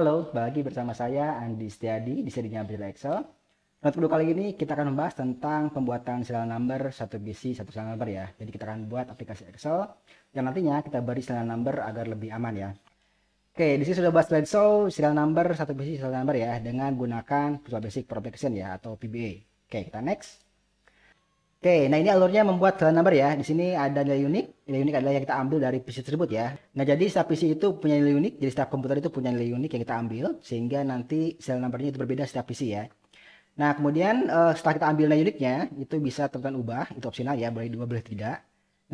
Halo, bagi bersama saya Andi Setiadi di serinya Brila Excel. Untuk kedua kali ini kita akan membahas tentang pembuatan serial number satu BC satu serial number ya. Jadi kita akan buat aplikasi Excel yang nantinya kita beri serial number agar lebih aman ya. Oke, di sini sudah bahas slideshow serial number satu BC serial number ya dengan gunakan Visual Basic Protection ya atau PBA. Oke, kita next. Oke, nah ini alurnya membuat file number ya. Di sini ada nilai unik. Nilai unik adalah yang kita ambil dari PC tersebut ya. Nah, jadi setiap PC itu punya nilai unik. Jadi setiap komputer itu punya nilai unik yang kita ambil. Sehingga nanti serial numbernya itu berbeda setiap PC ya. Nah, kemudian uh, setelah kita ambil nilai uniknya, itu bisa teman ubah. Itu opsional ya, boleh dua, boleh tidak.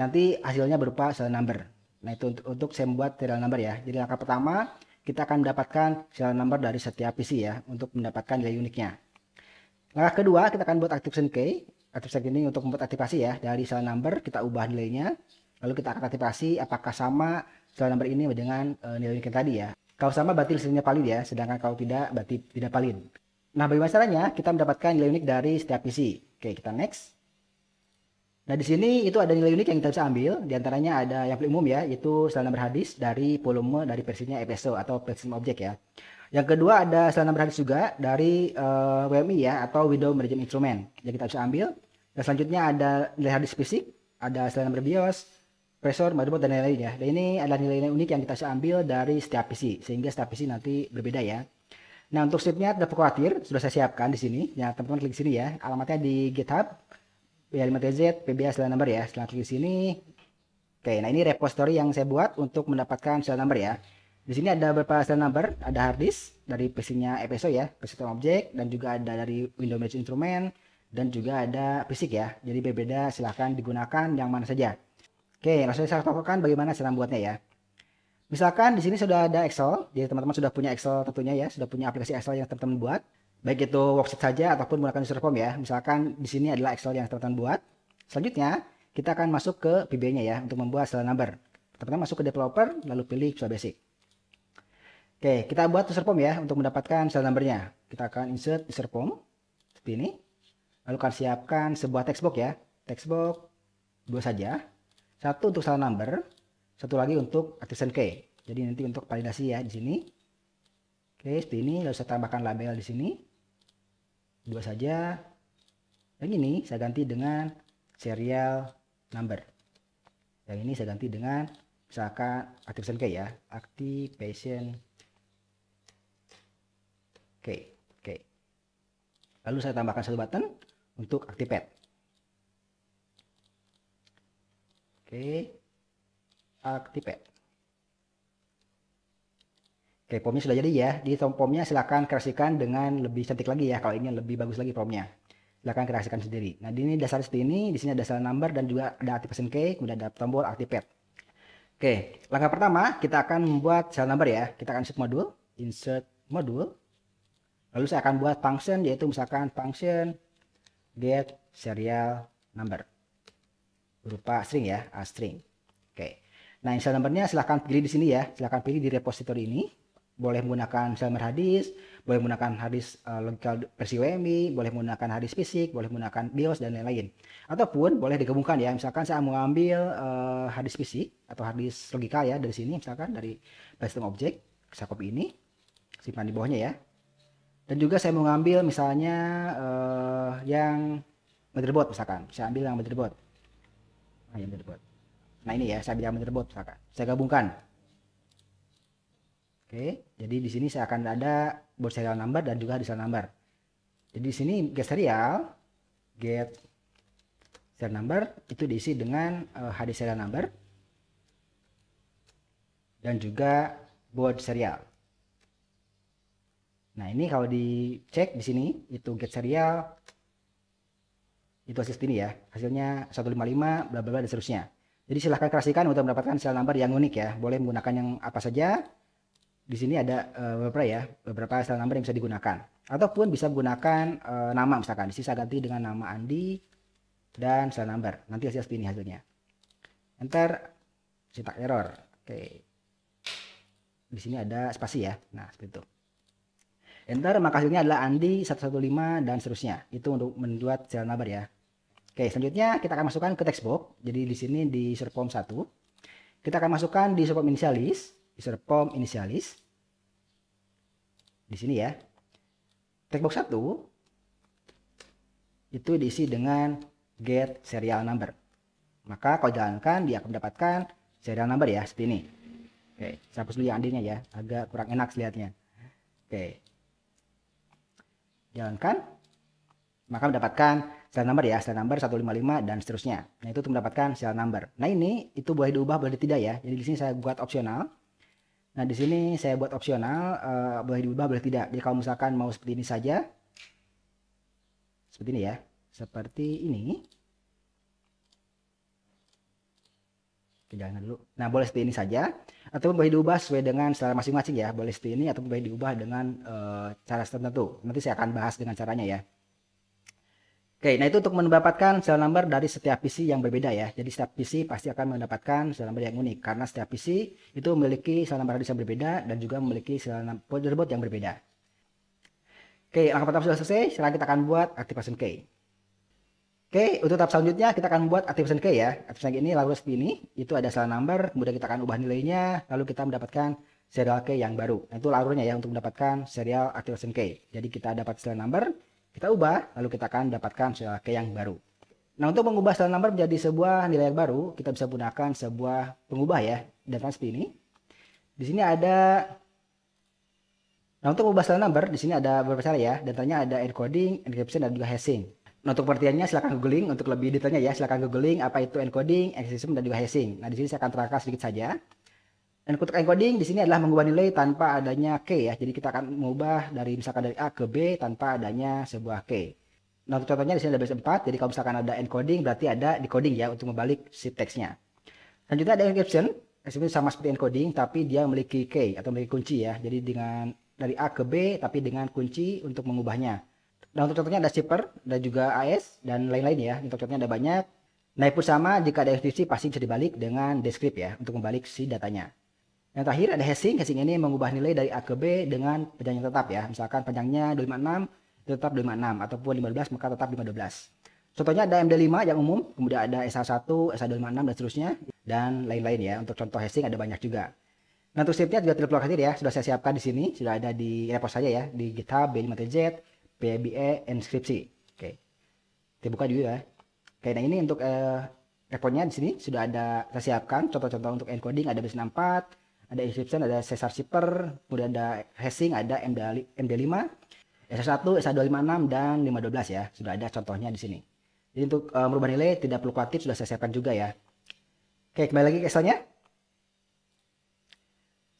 Nanti hasilnya berupa serial number. Nah, itu untuk, untuk saya membuat serial number ya. Jadi langkah pertama, kita akan mendapatkan serial number dari setiap PC ya. Untuk mendapatkan nilai uniknya. Langkah kedua, kita akan buat activation key Attribute ini untuk membuat aktivasi ya. Dari cell number kita ubah nilainya. Lalu kita akan aktivasi apakah sama cell number ini dengan uh, nilai yang tadi ya. Kalau sama berarti listriknya valid ya. Sedangkan kalau tidak berarti tidak valid. Nah, bagaimana caranya kita mendapatkan nilai unik dari setiap PC? Oke, kita next. Nah, di sini itu ada nilai unik yang kita bisa ambil. diantaranya ada yang paling umum ya, yaitu sel number hadis dari volume dari versinya EPSO atau Platinum Object ya. Yang kedua ada sel number hadis juga dari uh, eh, WMI ya atau Window Management Instrument yang kita bisa ambil. Dan selanjutnya ada nilai hard disk fisik, ada nomor BIOS, pressure, motherboard, dan lain-lain ya. Dan ini adalah nilai-nilai unik yang kita ambil dari setiap PC, sehingga setiap PC nanti berbeda ya. Nah untuk slipnya tidak perlu khawatir, sudah saya siapkan di sini. Ya teman-teman klik sini ya, alamatnya di GitHub, b 5 tz PBA selain number ya. Setelah klik sini, oke. Nah ini repository yang saya buat untuk mendapatkan selain number ya. Di sini ada beberapa serial number, ada hard disk dari PC-nya FSO ya, PC term Object dan juga ada dari Windows Management Instrument, dan juga ada fisik ya. Jadi berbeda silahkan digunakan yang mana saja. Oke, langsung saya tokokan bagaimana cara membuatnya ya. Misalkan di sini sudah ada Excel, jadi teman-teman sudah punya Excel tentunya ya, sudah punya aplikasi Excel yang teman-teman buat, baik itu worksheet saja ataupun menggunakan user form ya. Misalkan di sini adalah Excel yang teman-teman buat. Selanjutnya, kita akan masuk ke PB-nya ya untuk membuat cell number. Teman-teman masuk ke developer, lalu pilih Visual Basic. Oke, kita buat user form ya untuk mendapatkan number-nya. Kita akan insert user form seperti ini. Lalu kalian siapkan sebuah textbox ya. Textbox dua saja. Satu untuk salah number, satu lagi untuk artisan key. Jadi nanti untuk validasi ya di sini. Oke, seperti ini lalu saya tambahkan label di sini. Dua saja. Yang ini saya ganti dengan serial number. Yang ini saya ganti dengan misalkan activation key ya, activation key. Oke. Lalu saya tambahkan satu button untuk aktifet. Oke, aktifet. Oke, pomnya sudah jadi ya. Di pomnya silahkan kreasikan dengan lebih cantik lagi ya. Kalau ini lebih bagus lagi pomnya, Silahkan kreasikan sendiri. Nah, di ini dasar seperti ini. Di sini ada salah number dan juga ada activation key. Kemudian ada tombol aktifet. Oke, langkah pertama kita akan membuat cell number ya. Kita akan insert modul, Insert modul. Lalu saya akan buat function yaitu misalkan function get serial number berupa string ya a ah, string oke okay. nah serial numbernya silahkan pilih di sini ya silahkan pilih di repository ini boleh menggunakan sel hadis boleh menggunakan hadis uh, eh, logical versi WMI, boleh menggunakan hadis fisik, boleh menggunakan BIOS dan lain-lain. Ataupun boleh digabungkan ya, misalkan saya mau ambil uh, eh, hadis fisik atau hadis logika ya dari sini misalkan dari custom object, saya copy ini, simpan di bawahnya ya dan juga saya mau ngambil misalnya uh, yang motherboard misalkan saya ambil yang motherboard nah, yang motherboard nah ini ya saya ambil yang motherboard misalkan saya gabungkan oke jadi di sini saya akan ada board serial number dan juga serial number jadi di sini get serial get serial number itu diisi dengan uh, eh, HD serial number dan juga board serial Nah ini kalau dicek di sini itu get serial itu hasil ini ya hasilnya 155 bla bla bla dan seterusnya. Jadi silahkan kreasikan untuk mendapatkan serial number yang unik ya. Boleh menggunakan yang apa saja. Di sini ada uh, beberapa ya beberapa serial number yang bisa digunakan. Ataupun bisa menggunakan uh, nama misalkan. Di sini saya ganti dengan nama Andi dan serial number. Nanti hasil ini hasilnya. Enter cetak error. Oke. Di sini ada spasi ya. Nah seperti itu enter maka hasilnya adalah andi 115 dan seterusnya itu untuk membuat serial number ya oke selanjutnya kita akan masukkan ke textbox jadi di sini di user form 1 kita akan masukkan di user form initialis user form initialis di sini ya textbox 1 itu diisi dengan get serial number maka kalau jalankan dia akan mendapatkan serial number ya seperti ini oke saya hapus dulu yang andinya ya agak kurang enak lihatnya oke jalankan maka mendapatkan serial number ya serial number 155 dan seterusnya nah itu untuk mendapatkan serial number nah ini itu boleh diubah boleh tidak ya jadi di sini saya buat opsional nah di sini saya buat opsional uh, boleh diubah boleh tidak jadi kalau misalkan mau seperti ini saja seperti ini ya seperti ini jangan dulu. Nah, boleh seperti ini saja ataupun boleh diubah sesuai dengan secara masing-masing ya. Boleh seperti ini atau boleh diubah dengan uh, cara tertentu. Nanti saya akan bahas dengan caranya ya. Oke, nah itu untuk mendapatkan serial number dari setiap PC yang berbeda ya. Jadi setiap PC pasti akan mendapatkan serial number yang unik karena setiap PC itu memiliki serial number yang berbeda dan juga memiliki serial number yang berbeda. Oke, langkah pertama sudah selesai. Sekarang kita akan buat activation key. Oke, untuk tahap selanjutnya kita akan membuat activation key ya. Activation key ini lalu seperti ini, itu ada salah number, kemudian kita akan ubah nilainya, lalu kita mendapatkan serial key yang baru. Nah, itu alurnya ya untuk mendapatkan serial activation key. Jadi kita dapat serial number, kita ubah, lalu kita akan mendapatkan serial key yang baru. Nah, untuk mengubah serial number menjadi sebuah nilai yang baru, kita bisa gunakan sebuah pengubah ya, data seperti ini. Di sini ada Nah, untuk mengubah serial number di sini ada beberapa cara ya. Datanya ada encoding, encryption dan juga hashing untuk pertanyaannya silahkan googling untuk lebih detailnya ya silahkan googling apa itu encoding, exism dan juga hashing. Nah di sini saya akan terangkan sedikit saja. Dan untuk encoding di sini adalah mengubah nilai tanpa adanya K ya. Jadi kita akan mengubah dari misalkan dari A ke B tanpa adanya sebuah K. Nah untuk contohnya di sini ada base 4. Jadi kalau misalkan ada encoding berarti ada decoding ya untuk membalik si teksnya. Selanjutnya ada encryption. Encryption sama seperti encoding tapi dia memiliki K atau memiliki kunci ya. Jadi dengan dari A ke B tapi dengan kunci untuk mengubahnya. Nah untuk contohnya ada shipper, ada juga AS dan lain-lain ya. Untuk contohnya ada banyak. Nah pun sama jika ada deskripsi pasti bisa dibalik dengan descript ya untuk membalik si datanya. Yang terakhir ada hashing. Hashing ini mengubah nilai dari A ke B dengan panjang yang tetap ya. Misalkan panjangnya 256 tetap 256 ataupun 15 maka tetap 512. Contohnya ada MD5 yang umum, kemudian ada sa 1 sa 256 dan seterusnya dan lain-lain ya. Untuk contoh hashing ada banyak juga. Nah, untuk scriptnya juga tidak khawatir ya, sudah saya siapkan di sini, sudah ada di repos saja ya, di GitHub B5TZ, PBE inskripsi. Oke. Kita buka dulu ya. Oke, nah ini untuk uh, di sini sudah ada saya siapkan contoh-contoh untuk encoding ada base 64, ada inscription, ada Cesar shipper, kemudian ada hashing, ada MD, MD5, SA1, SA256 dan 512 ya. Sudah ada contohnya di sini. Jadi untuk uh, merubah nilai tidak perlu khawatir sudah saya siapkan juga ya. Oke, kembali lagi ke Excel-nya.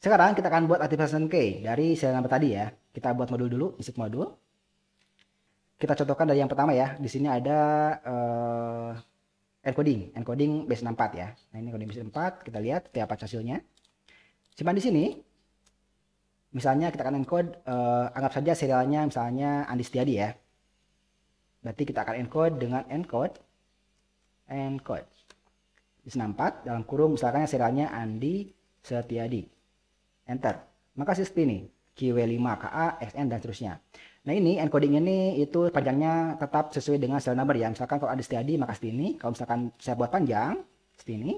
Sekarang kita akan buat activation key dari sel number tadi ya. Kita buat modul dulu, insert modul kita contohkan dari yang pertama ya. Di sini ada uh, encoding, encoding base 64 ya. Nah, ini encoding base 64. kita lihat tiap apa hasilnya. Simpan di sini. Misalnya kita akan encode uh, anggap saja serialnya misalnya Andi Setiadi ya. Berarti kita akan encode dengan encode encode base 64 dalam kurung misalkan serialnya Andi Setiadi. Enter. Maka seperti ini, QW5KA, SN dan seterusnya. Nah ini encoding ini itu panjangnya tetap sesuai dengan serial number ya. Misalkan kalau ada setiadi maka ini. Kalau misalkan saya buat panjang ini,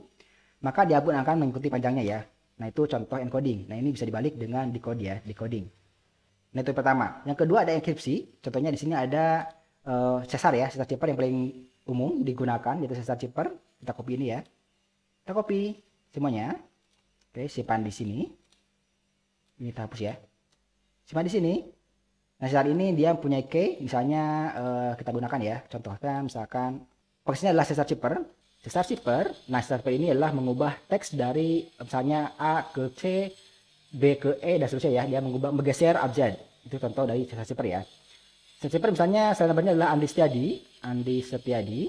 maka dia pun akan mengikuti panjangnya ya. Nah itu contoh encoding. Nah ini bisa dibalik dengan decode ya, decoding. Nah itu pertama. Yang kedua ada enkripsi. Contohnya di sini ada uh, eh, Cesar ya, Cesar Chipper yang paling umum digunakan yaitu Cesar Chipper. Kita copy ini ya. Kita copy semuanya. Oke, simpan di sini. Ini kita hapus ya. Simpan di sini. Nah saat ini dia punya key, misalnya uh, kita gunakan ya, contohnya misalkan posisinya adalah sesar shipper. Sesar shipper, nah sesar shipper ini adalah mengubah teks dari misalnya A ke C, B ke E dan seterusnya ya, dia mengubah menggeser abjad. Itu contoh dari sesar shipper ya. Sesar shipper misalnya saya namanya adalah Andi Setiadi, Andi Setiadi.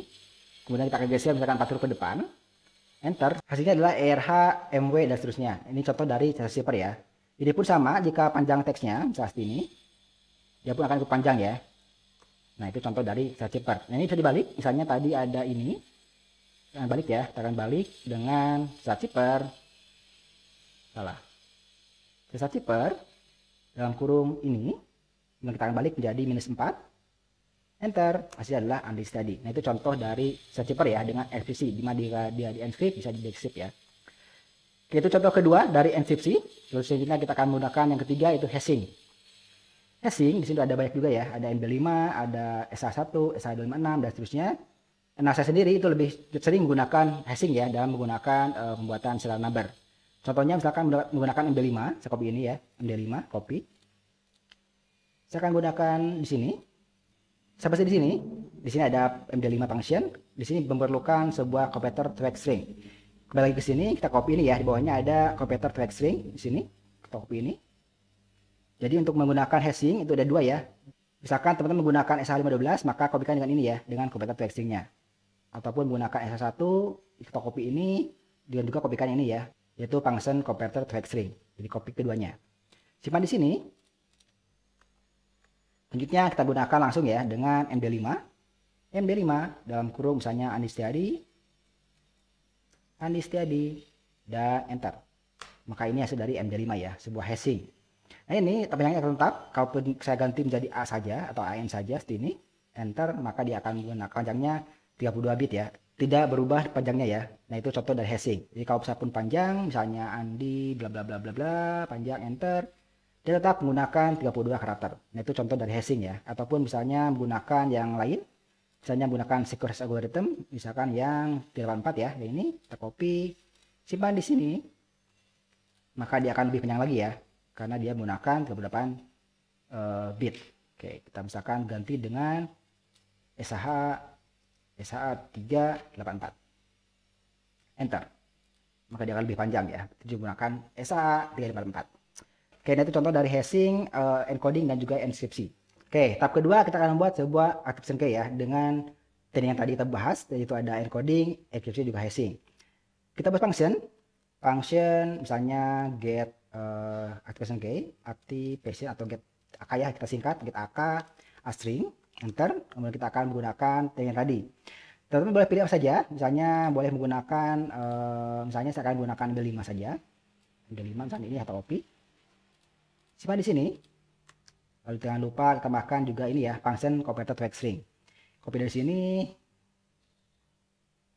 Kemudian kita akan geser misalkan 4 huruf ke depan. Enter. Hasilnya adalah ERH, MW dan seterusnya. Ini contoh dari sesar shipper ya. Ini pun sama jika panjang teksnya, misalnya ini dia pun akan ikut panjang ya nah itu contoh dari sel cepat nah ini bisa dibalik misalnya tadi ada ini kita nah, akan balik ya kita akan balik dengan sel cepat salah sel cepat dalam kurung ini kemudian kita akan balik menjadi minus 4 enter hasil adalah understudy. nah itu contoh dari sel cepat ya dengan fcc di mana dia di enscript bisa di descript ya Oke, itu contoh kedua dari enskripsi. selanjutnya kita akan menggunakan yang ketiga yaitu hashing. Hashing eh, di situ ada banyak juga ya, ada MB5, ada SH1, SH256 dan seterusnya. Nah, saya sendiri itu lebih sering menggunakan hashing ya dalam menggunakan uh, pembuatan serial number. Contohnya misalkan menggunakan MD5, saya copy ini ya, MD5 copy. Saya akan gunakan di sini. Saya pasti di sini. Di sini ada MD5 function. Di sini memerlukan sebuah copeter track string. Kembali lagi ke sini, kita copy ini ya. Di bawahnya ada copeter track string di sini. Kita copy ini. Jadi untuk menggunakan hashing itu ada dua ya. Misalkan teman-teman menggunakan SH512 maka kopikan dengan ini ya, dengan kopikan tracingnya. hashingnya. Ataupun menggunakan SH1 kita copy ini dan juga kopikan ini ya, yaitu function converter to Jadi copy keduanya. Simpan di sini. Selanjutnya kita gunakan langsung ya dengan MD5. MD5 dalam kurung misalnya Anistiadi, Anistiadi, dan Enter. Maka ini hasil dari MD5 ya, sebuah hashing nah ini pertanyaannya akan tetap kalaupun saya ganti menjadi A saja atau AN saja seperti ini enter maka dia akan menggunakan panjangnya 32 bit ya tidak berubah panjangnya ya nah itu contoh dari hashing jadi kalau saya pun panjang misalnya Andi bla bla bla bla bla panjang enter dia tetap menggunakan 32 karakter nah itu contoh dari hashing ya ataupun misalnya menggunakan yang lain misalnya menggunakan secure algorithm misalkan yang 34 ya yang ini kita copy simpan di sini maka dia akan lebih panjang lagi ya karena dia menggunakan beberapa uh, eh, bit. Oke, kita misalkan ganti dengan SH SH 384. Enter. Maka dia akan lebih panjang ya. Kita menggunakan SH 384. Oke, itu contoh dari hashing, uh, encoding dan juga enkripsi, Oke, tahap kedua kita akan membuat sebuah encryption key ya dengan teknik yang tadi kita bahas yaitu ada encoding, encryption juga hashing. Kita buat function, function misalnya get uh, activation gain, activation atau get AK ya kita singkat get AK a string enter kemudian kita akan menggunakan yang tadi teman boleh pilih apa saja misalnya boleh menggunakan uh, misalnya saya akan menggunakan ambil 5 saja ambil 5 misalnya ini atau OP simpan di sini lalu jangan lupa tambahkan juga ini ya function copy to string copy dari sini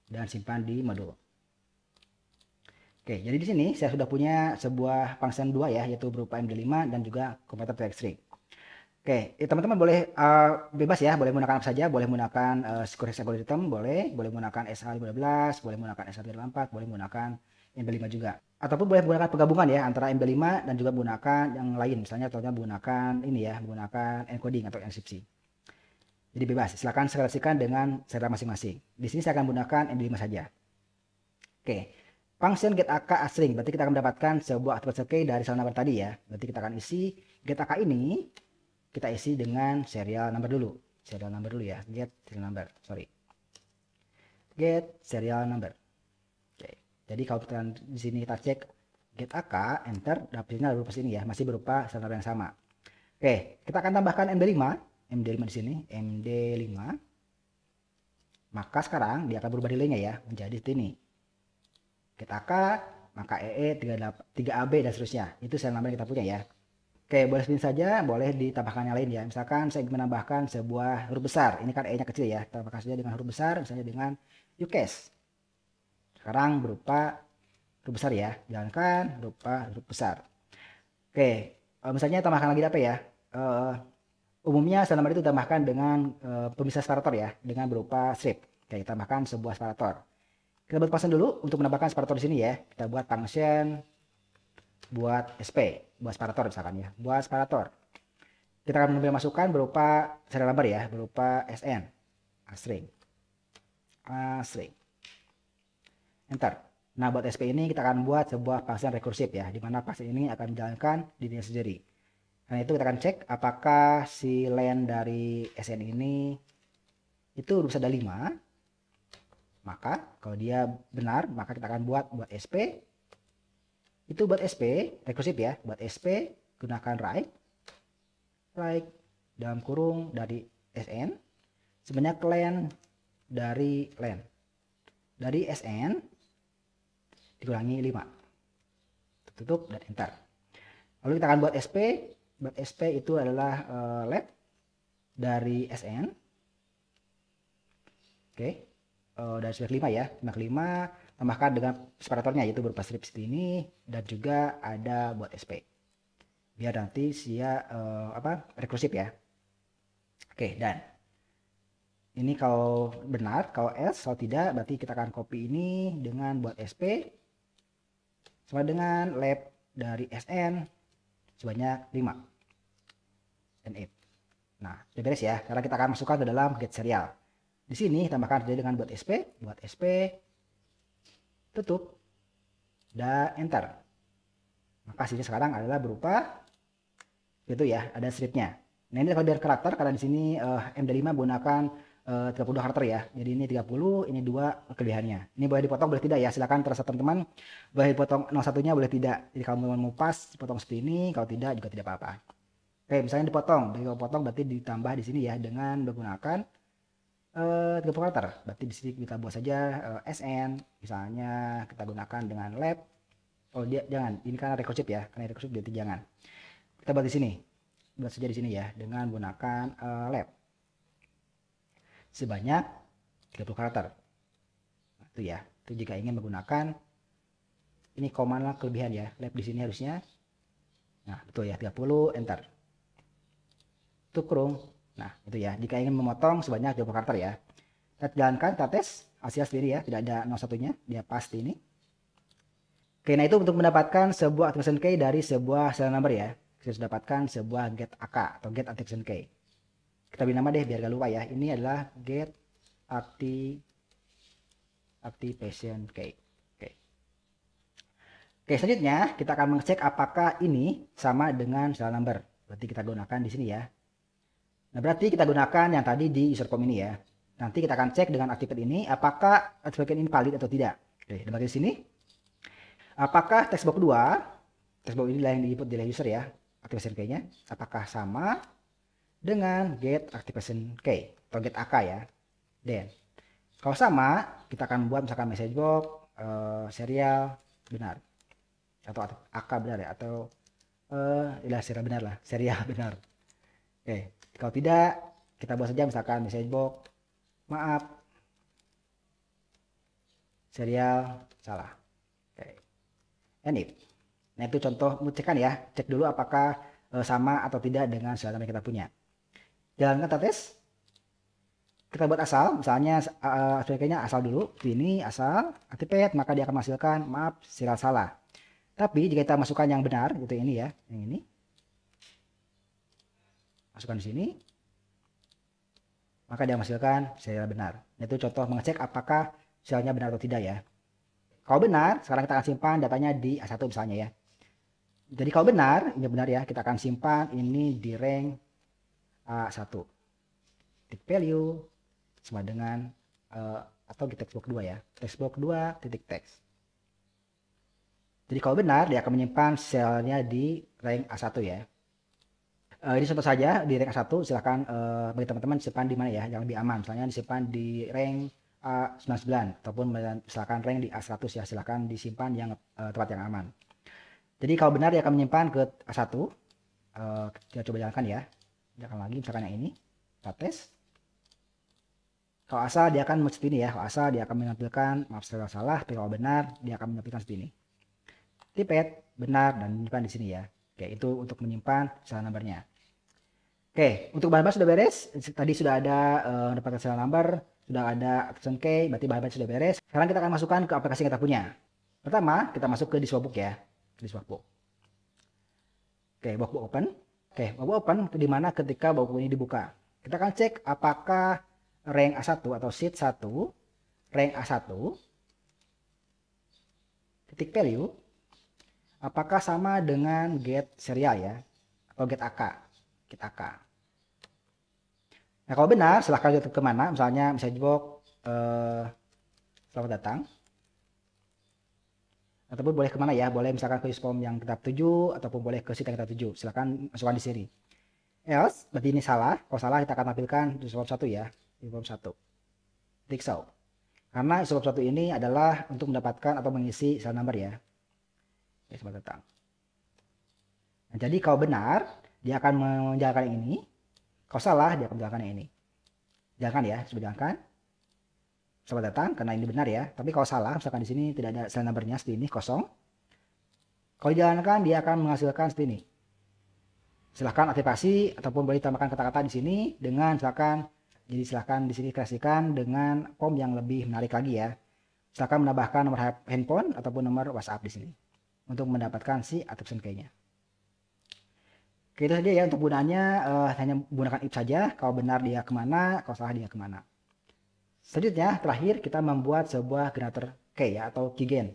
dan simpan di modul Oke, jadi di sini saya sudah punya sebuah pangsan dua ya, yaitu berupa MD5 dan juga komputer TX3. Oke, ya, teman-teman boleh uh, bebas ya, boleh menggunakan apa saja, boleh menggunakan uh, eh, Secure algorithm, boleh, boleh menggunakan SH15, boleh menggunakan SH34, boleh menggunakan md 5 juga. Ataupun boleh menggunakan penggabungan ya antara md 5 dan juga menggunakan yang lain, misalnya contohnya menggunakan ini ya, menggunakan encoding atau enkripsi. Jadi bebas, silahkan selesaikan dengan secara masing-masing. Di sini saya akan menggunakan md 5 saja. Oke. Function get AK asring, berarti kita akan mendapatkan sebuah attribute key dari serial number tadi ya. Berarti kita akan isi get AK ini kita isi dengan serial number dulu. Serial number dulu ya, get serial number, sorry. Get serial number. Oke. Okay. Jadi kalau kita di sini kita cek get AK, enter, dapetnya berupa sini ya, masih berupa serial number yang sama. Oke, okay. kita akan tambahkan MD5, MD5 di sini, MD5. Maka sekarang dia akan berubah nilainya ya, menjadi ini kita K, maka EE, 3AB, e dan seterusnya. Itu sel number kita punya ya. Oke, boleh sendiri saja, boleh ditambahkan yang lain ya. Misalkan saya ingin menambahkan sebuah huruf besar. Ini kan E-nya kecil ya. Tambahkan saja dengan huruf besar, misalnya dengan UKES. Sekarang berupa huruf besar ya. Jalankan berupa huruf besar. Oke, misalnya tambahkan lagi apa ya? Eh, umumnya sel number itu tambahkan dengan eh, pemisah separator ya, dengan berupa strip. Oke, tambahkan sebuah separator. Kita buat pasien dulu untuk menambahkan separator di sini ya. Kita buat function buat SP, buat separator misalkan ya, buat separator. Kita akan mengambil masukan berupa serial number ya, berupa SN, A string. string. Enter. Nah, buat SP ini kita akan buat sebuah pasien rekursif ya, dimana mana function ini akan menjalankan dirinya sendiri. Karena itu kita akan cek apakah si len dari SN ini itu bisa ada 5 maka kalau dia benar, maka kita akan buat buat SP. Itu buat SP, rekursif ya, buat SP gunakan right right dalam kurung dari SN sebanyak len dari len dari SN dikurangi 5 tutup dan enter lalu kita akan buat SP buat SP itu adalah uh, eh, let dari SN oke okay uh, dari sebanyak 5 ya sebanyak 5 tambahkan dengan separatornya yaitu berupa strip seperti ini dan juga ada buat SP biar nanti sia uh, eh, apa rekursif ya oke dan ini kalau benar kalau S kalau tidak berarti kita akan copy ini dengan buat SP sama dengan lab dari SN sebanyak 5 dan 8 nah sudah beres ya sekarang kita akan masukkan ke dalam get serial di sini tambahkan saja dengan buat SP, buat SP, tutup, dan enter. Maka sini sekarang adalah berupa itu ya, ada stripnya. Nah ini kalau biar karakter karena di sini uh, eh, MD5 menggunakan eh, uh, 30 karakter ya. Jadi ini 30, ini dua kelebihannya Ini boleh dipotong boleh tidak ya? Silahkan terasa teman-teman boleh dipotong 01-nya boleh tidak. Jadi kalau teman-teman mau pas dipotong seperti ini, kalau tidak juga tidak apa-apa. Oke, misalnya dipotong. Jadi kalau potong berarti ditambah di sini ya dengan menggunakan 30 eh, karakter. Berarti di sini kita buat saja uh, eh, SN, misalnya kita gunakan dengan lab. Oh dia jangan, ini karena record chip ya, karena record chip jadi jangan. Kita buat di sini, buat saja di sini ya, dengan gunakan uh, lab sebanyak 30 karakter. itu ya, itu jika ingin menggunakan ini lah kelebihan ya, lab di sini harusnya. Nah betul ya, 30 enter. Itu kurung Nah, itu ya. Jika ingin memotong sebanyak 20 karakter ya. Kita jalankan, kita tes. Asia sendiri ya, tidak ada nol satunya. Dia pasti ini. Oke, nah itu untuk mendapatkan sebuah activation key dari sebuah serial number ya. Kita sudah dapatkan sebuah get AK atau get activation key. Kita beri nama deh biar gak lupa ya. Ini adalah get acti activation key. Oke. Oke, selanjutnya kita akan mengecek apakah ini sama dengan serial number. Berarti kita gunakan di sini ya. Nah, berarti kita gunakan yang tadi di user form ini ya. Nanti kita akan cek dengan activate ini apakah activate ini valid atau tidak. Oke, kita di sini. Apakah textbox 2, textbox ini yang diinput di layer user ya, activation key-nya, apakah sama dengan get activation key atau get AK ya. Then, kalau sama, kita akan buat misalkan message box, uh, serial, benar. Atau AK benar ya, atau uh, ya serial benar lah, serial benar. Oke, eh, kalau tidak kita buat saja misalkan message box maaf serial salah oke Okay. Enit. nah itu contoh mengecekkan ya cek dulu apakah eh, sama atau tidak dengan serial yang kita punya jalankan kita tes kita buat asal misalnya uh, asal dulu ini asal activate maka dia akan menghasilkan maaf serial salah tapi jika kita masukkan yang benar itu ini ya yang ini masukkan di sini maka dia menghasilkan sel benar itu contoh mengecek apakah selnya benar atau tidak ya kalau benar sekarang kita akan simpan datanya di A1 misalnya ya jadi kalau benar ini benar ya kita akan simpan ini di rank A1 titik value sama dengan uh, atau di textbox 2 ya textbox 2 titik text jadi kalau benar dia akan menyimpan selnya di rank A1 ya Uh, ini contoh saja di rank A1 silahkan uh, bagi teman-teman disimpan di mana ya yang lebih aman. Misalnya disimpan di rank A99 ataupun misalkan rank di A100 ya silahkan disimpan yang uh, tempat yang aman. Jadi kalau benar dia akan menyimpan ke A1. Uh, kita coba jalankan ya. Jalankan lagi misalkan yang ini. Kita tes. Kalau asal dia akan seperti ini ya. Kalau asal dia akan menampilkan maaf saya salah, tapi kalau benar dia akan menampilkan seperti ini. Tipet benar dan menyimpan di sini ya. Oke, itu untuk menyimpan salah nomornya. Oke, untuk bahan-bahan sudah beres. Tadi sudah ada uh, dapat hasil number, sudah ada action key, berarti bahan-bahan sudah beres. Sekarang kita akan masukkan ke aplikasi yang kita punya. Pertama, kita masuk ke Diswapbook ya. Diswapbook. Oke, workbook open. Oke, workbook open di mana ketika workbook ini dibuka. Kita akan cek apakah rank A1 atau sheet 1, rank A1, titik value, apakah sama dengan get serial ya, atau get AK. Kita K. Nah kalau benar silahkan jatuh kemana misalnya bisa jebok eh, selamat datang ataupun boleh kemana ya boleh misalkan ke form yang kita tuju ataupun boleh ke situs yang kita tuju silahkan masukkan di sini else berarti ini salah kalau salah kita akan tampilkan di form satu ya di form satu klik so karena slot satu ini adalah untuk mendapatkan atau mengisi cell number ya Oke, selamat datang nah, jadi kalau benar dia akan menjalankan ini kalau salah dia akan menjalankan ini Jalankan ya sedangkan selamat datang karena ini benar ya tapi kalau salah misalkan di sini tidak ada sel numbernya seperti ini kosong kalau dijalankan dia akan menghasilkan seperti ini silahkan aktivasi ataupun boleh tambahkan kata-kata di sini dengan silahkan jadi silahkan di sini kreasikan dengan form yang lebih menarik lagi ya silahkan menambahkan nomor handphone ataupun nomor WhatsApp di sini untuk mendapatkan si attention key-nya. Oke, itu saja ya untuk gunanya Uh, hanya menggunakan if saja. Kalau benar dia kemana, kalau salah dia kemana. Selanjutnya, terakhir kita membuat sebuah generator key ya, atau keygen.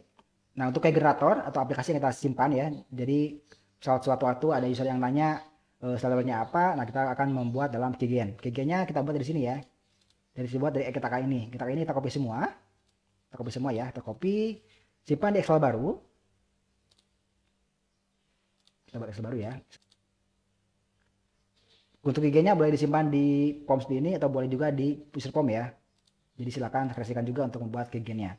Nah, untuk key generator atau aplikasi yang kita simpan ya. Jadi, saat suatu waktu ada user yang nanya uh, eh, selalunya apa, nah kita akan membuat dalam keygen. Keygennya kita buat dari sini ya. Dari sini buat dari kita ini. Kita ini kita copy semua. Kita copy semua ya. Kita copy, simpan di Excel baru. Kita buat Excel baru ya. Untuk IG-nya boleh disimpan di POM ini atau boleh juga di pusir POM ya. Jadi silakan kreasikan juga untuk membuat kegiannya.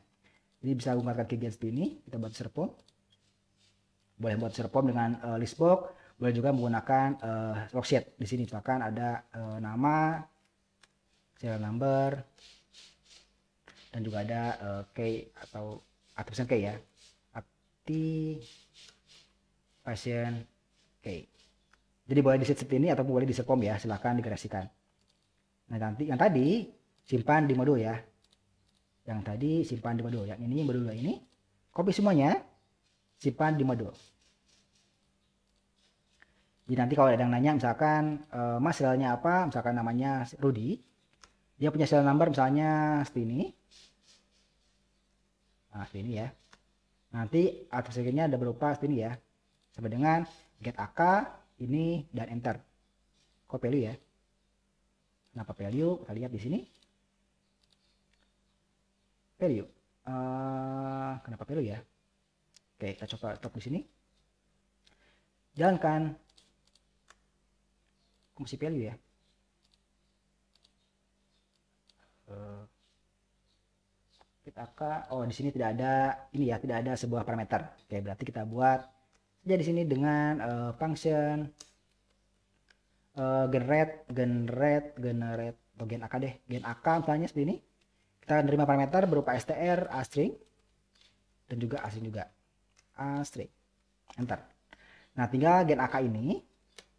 Jadi bisa menggunakan kegian seperti ini, kita buat pusir POM. Boleh buat pusir POM dengan uh, eh, list box, boleh juga menggunakan uh, worksheet. Di sini bahkan ada uh, nama, serial number, dan juga ada uh, key atau aktifkan key ya. Akti pasien key. Jadi boleh di seperti ini atau boleh di setcom ya, silahkan dikreasikan. Nah nanti yang tadi simpan di modul ya. Yang tadi simpan di modul, yang ini modul ini. Copy semuanya, simpan di modul. Jadi nanti kalau ada yang nanya misalkan uh, mas serialnya apa, misalkan namanya Rudy. Dia punya sel number misalnya seperti ini. Nah seperti ini ya. Nanti atas ada berupa seperti ini ya. Sama dengan get AK ini dan enter Kok value ya kenapa value kita lihat di sini value uh, kenapa value ya oke kita coba top di sini jalankan fungsi value ya eh, kita akan oh di sini tidak ada ini ya tidak ada sebuah parameter oke berarti kita buat kerja di sini dengan uh, function uh, eh, generate generate generate atau gen AK deh gen AK misalnya seperti ini kita menerima parameter berupa str a string dan juga asing juga a string enter nah tinggal gen AK ini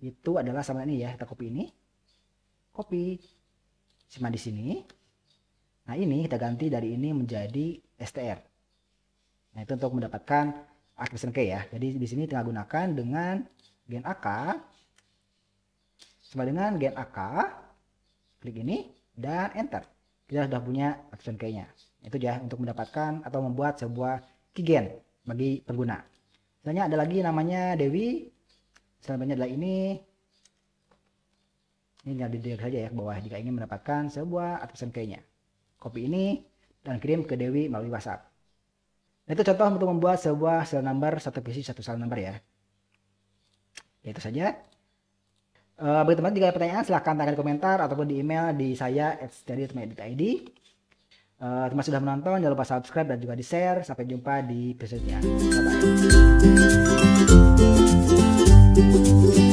itu adalah sama ini ya kita copy ini copy cuma di sini nah ini kita ganti dari ini menjadi str nah itu untuk mendapatkan Artificial key ya. Jadi di sini kita gunakan dengan gen AK sama dengan gen AK klik ini dan enter. Kita sudah punya artificial key nya Itu ya untuk mendapatkan atau membuat sebuah kigen bagi pengguna. Selanjutnya ada lagi namanya Dewi. Selanjutnya adalah ini. Ini tinggal di drag saja ya ke bawah jika ingin mendapatkan sebuah atasan key nya Copy ini dan kirim ke Dewi melalui WhatsApp. Nah, itu contoh untuk membuat sebuah serial number, satu PC, satu serial number ya. Itu saja. Uh, bagi teman-teman jika ada pertanyaan silahkan tanyakan di komentar ataupun di email di saya at id. Uh, eh, terima sudah menonton, jangan lupa subscribe dan juga di share. Sampai jumpa di episode-nya. Bye-bye.